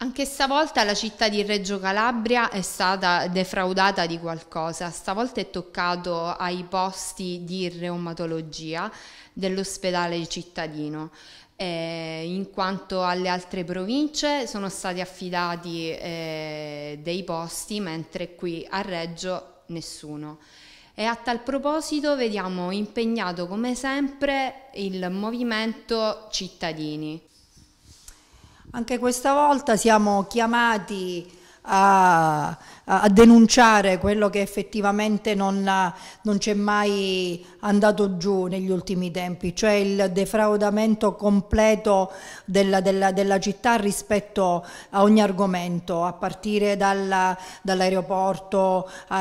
Anche stavolta la città di Reggio Calabria è stata defraudata di qualcosa. Stavolta è toccato ai posti di reumatologia dell'ospedale cittadino. Eh, in quanto alle altre province sono stati affidati eh, dei posti, mentre qui a Reggio nessuno. E a tal proposito vediamo impegnato come sempre il movimento cittadini. Anche questa volta siamo chiamati a, a, denunciare quello che effettivamente non, non c'è mai andato giù negli ultimi tempi, cioè il defraudamento completo della, della, della città rispetto a ogni argomento, a partire dall'aeroporto ehm,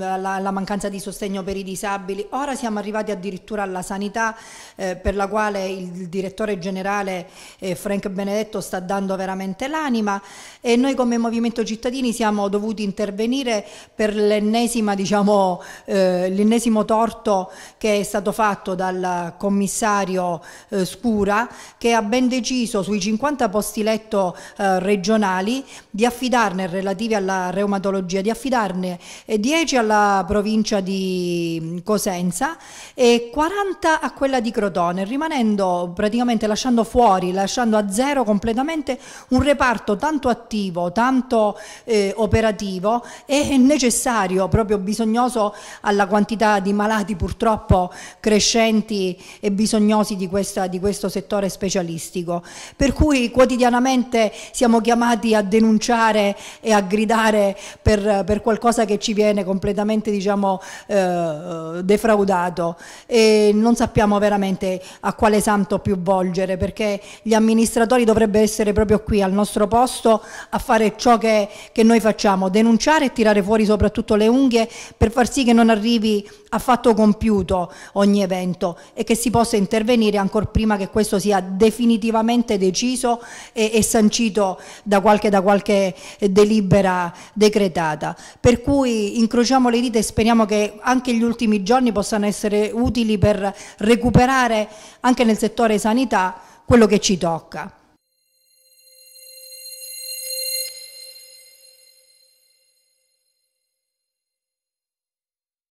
alla, alla, mancanza di sostegno per i disabili. Ora siamo arrivati addirittura alla sanità eh, per la quale il direttore generale eh, Frank Benedetto sta dando veramente l'anima e noi come Movimento Cittadini siamo dovuti intervenire per l'ennesima, diciamo, eh, l'ennesimo torto che è stato fatto dal commissario eh, Scura che ha ben deciso sui 50 posti letto eh, regionali di affidarne relativi alla reumatologia, di affidarne 10 eh, alla provincia di mm, Cosenza e 40 a quella di Crotone, rimanendo praticamente lasciando fuori, lasciando a zero completamente un reparto tanto attivo costruttivo, tanto eh, operativo e necessario, proprio bisognoso alla quantità di malati purtroppo crescenti e bisognosi di, questa, di questo settore specialistico. Per cui quotidianamente siamo chiamati a denunciare e a gridare per, per qualcosa che ci viene completamente diciamo, eh, defraudato e non sappiamo veramente a quale santo più volgere perché gli amministratori dovrebbero essere proprio qui al nostro posto a fare ciò che, che noi facciamo, denunciare e tirare fuori soprattutto le unghie per far sì che non arrivi affatto compiuto ogni evento e che si possa intervenire ancora prima che questo sia definitivamente deciso e, e sancito da qualche, da qualche eh, delibera decretata. Per cui incrociamo le dita e speriamo che anche gli ultimi giorni possano essere utili per recuperare anche nel settore sanità quello che ci tocca.